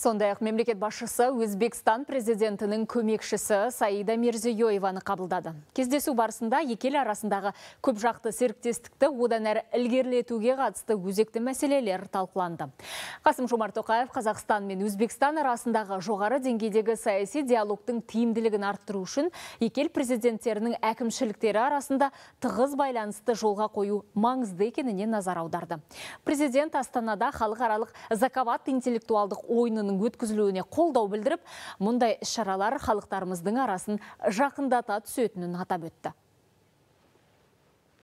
сондай ақ мемлекет басшысы өзбекстан президентінің көмекшісі саида мирзиееваны қабылдады кездесу барысында екі ел арасындағы көпжақты серіктестікті одан әр ілгерілетуге қатысты өзекті мәселелер талқыланды қасым жомарт тоқаев қазақстан мен өзбекстан арасындағы жоғары деңгейдегі саяси диалогтың тиімділігін арттыру үшін екел президенттерінің әкімшіліктері арасында тығыз байланысты жолға қою маңызды екеніне назар аударды президент астанада халықаралық заковат интеллектуалдық ойынын форумының өткізілуіне қолдау білдіріп мұндай іс шаралар халықтарымыздың арасын жақындата түсетінін атап өтті